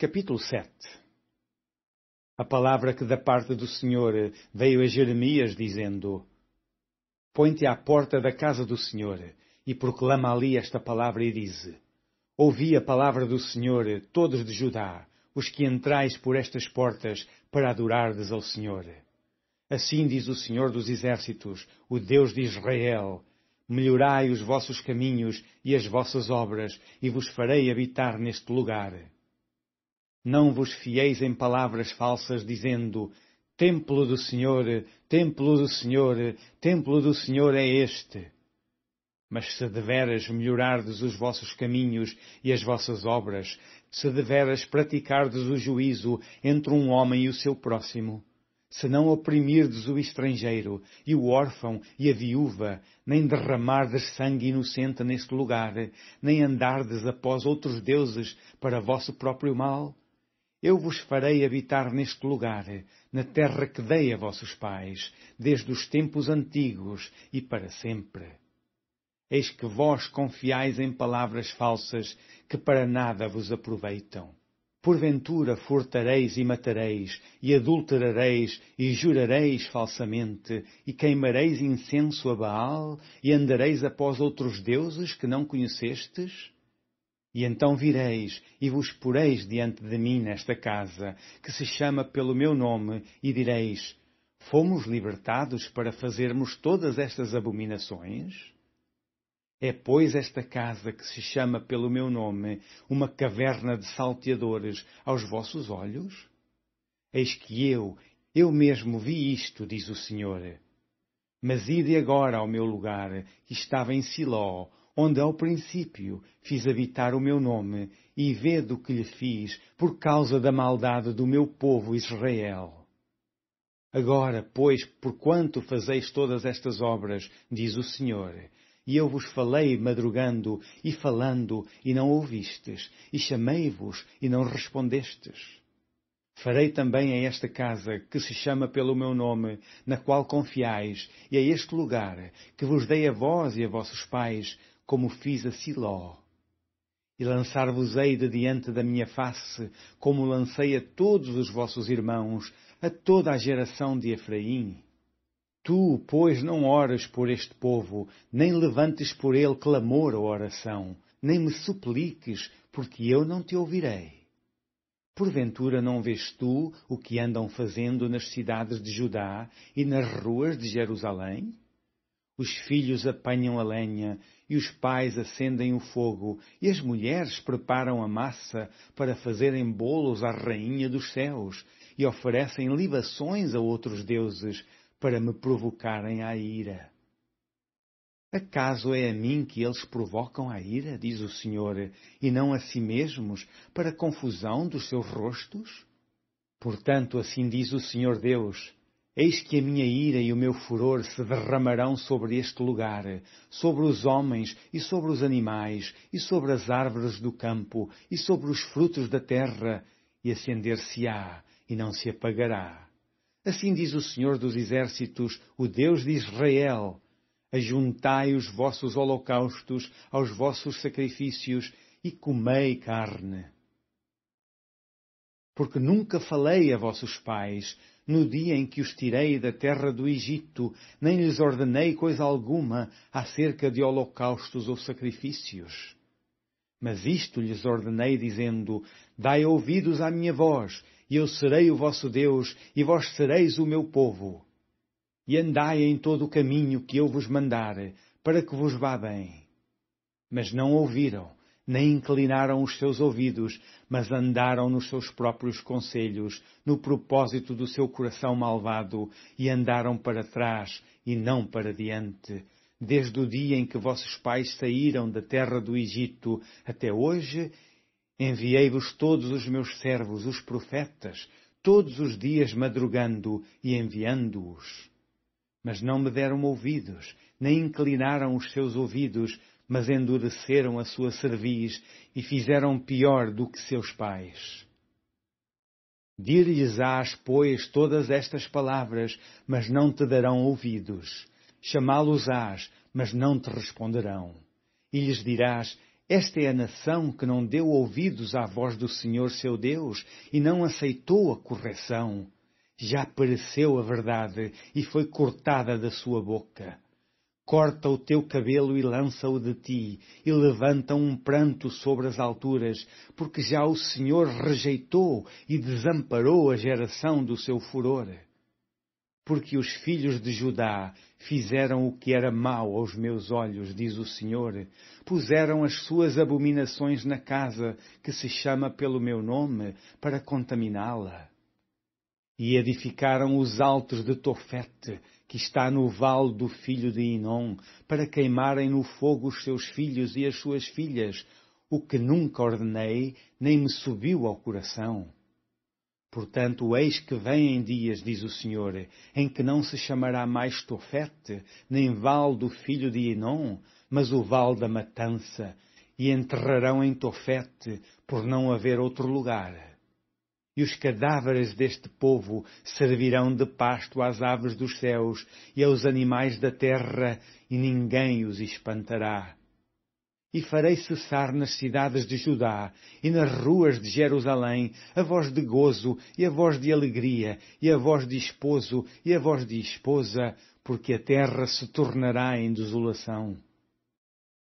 capítulo 7. A palavra que da parte do Senhor veio a Jeremias, dizendo: Põe-te à porta da casa do Senhor e proclama ali esta palavra e diz: Ouvi a palavra do Senhor, todos de Judá, os que entrais por estas portas para adorardes ao Senhor. Assim diz o Senhor dos Exércitos, o Deus de Israel: Melhorai os vossos caminhos e as vossas obras, e vos farei habitar neste lugar não vos fieis em palavras falsas, dizendo: Templo do Senhor, templo do Senhor, templo do Senhor é este. Mas se deveras melhorardes os vossos caminhos e as vossas obras, se deveras praticardes o juízo entre um homem e o seu próximo, se não oprimirdes o estrangeiro e o órfão e a viúva, nem derramardes sangue inocente neste lugar, nem andardes após outros deuses para vosso próprio mal, eu vos farei habitar neste lugar, na terra que dei a vossos pais, desde os tempos antigos e para sempre. Eis que vós confiais em palavras falsas que para nada vos aproveitam. Porventura furtareis e matareis, e adulterareis, e jurareis falsamente, e queimareis incenso a Baal, e andareis após outros deuses que não conhecestes? E então vireis e vos poreis diante de mim nesta casa, que se chama pelo meu nome, e direis: Fomos libertados para fazermos todas estas abominações? É, pois, esta casa que se chama pelo meu nome uma caverna de salteadores aos vossos olhos? Eis que eu, eu mesmo vi isto, diz o Senhor. Mas ide agora ao meu lugar, que estava em Siló, onde ao princípio fiz habitar o meu nome, e vede o que lhe fiz por causa da maldade do meu povo Israel. Agora, pois, porquanto fazeis todas estas obras, diz o Senhor, e eu vos falei madrugando e falando, e não ouvistes, e chamei-vos, e não respondestes. Farei também a esta casa que se chama pelo meu nome, na qual confiais, e a este lugar que vos dei a vós e a vossos pais, como fiz a Siló. E lançar-vos-ei de diante da minha face, como lancei a todos os vossos irmãos, a toda a geração de Efraim. Tu, pois, não oras por este povo, nem levantes por ele clamor ou oração, nem me supliques, porque eu não te ouvirei. Porventura não vês tu o que andam fazendo nas cidades de Judá e nas ruas de Jerusalém? Os filhos apanham a lenha e os pais acendem o fogo e as mulheres preparam a massa para fazerem bolos à rainha dos céus e oferecem libações a outros deuses para me provocarem à ira. Acaso é a mim que eles provocam a ira, diz o Senhor, e não a si mesmos, para confusão dos seus rostos? Portanto, assim diz o Senhor Deus: Eis que a minha ira e o meu furor se derramarão sobre este lugar, sobre os homens e sobre os animais, e sobre as árvores do campo, e sobre os frutos da terra, e acender-se-á, e não se apagará. Assim diz o Senhor dos Exércitos, o Deus de Israel, ajuntai os vossos holocaustos aos vossos sacrifícios e comei carne. Porque nunca falei a vossos pais, no dia em que os tirei da terra do Egito, nem lhes ordenei coisa alguma acerca de holocaustos ou sacrifícios. Mas isto lhes ordenei, dizendo: Dai ouvidos à minha voz, e eu serei o vosso Deus, e vós sereis o meu povo e andai em todo o caminho que eu vos mandar, para que vos vá bem. Mas não ouviram, nem inclinaram os seus ouvidos, mas andaram nos seus próprios conselhos, no propósito do seu coração malvado, e andaram para trás e não para diante, desde o dia em que vossos pais saíram da terra do Egito até hoje. Enviei-vos todos os meus servos, os profetas, todos os dias madrugando e enviando-os mas não me deram ouvidos, nem inclinaram os seus ouvidos, mas endureceram a sua cerviz e fizeram pior do que seus pais. Dir-lhes-ás, pois, todas estas palavras, mas não te darão ouvidos. Chamá-los-ás, mas não te responderão. E lhes dirás, esta é a nação que não deu ouvidos à voz do Senhor seu Deus e não aceitou a correção já pereceu a verdade e foi cortada da sua boca. Corta o teu cabelo e lança-o de ti, e levanta um pranto sobre as alturas, porque já o Senhor rejeitou e desamparou a geração do seu furor. Porque os filhos de Judá fizeram o que era mau aos meus olhos, diz o Senhor, puseram as suas abominações na casa, que se chama pelo meu nome, para contaminá-la e edificaram os altos de Tofete, que está no vale do filho de Inom, para queimarem no fogo os seus filhos e as suas filhas, o que nunca ordenei, nem me subiu ao coração. Portanto, eis que vêm dias, diz o Senhor, em que não se chamará mais Tofete, nem vale do filho de Inom, mas o vale da matança, e enterrarão em Tofete, por não haver outro lugar e os cadáveres deste povo servirão de pasto às aves dos céus e aos animais da terra, e ninguém os espantará. E farei cessar nas cidades de Judá e nas ruas de Jerusalém a voz de gozo e a voz de alegria e a voz de esposo e a voz de esposa, porque a terra se tornará em desolação.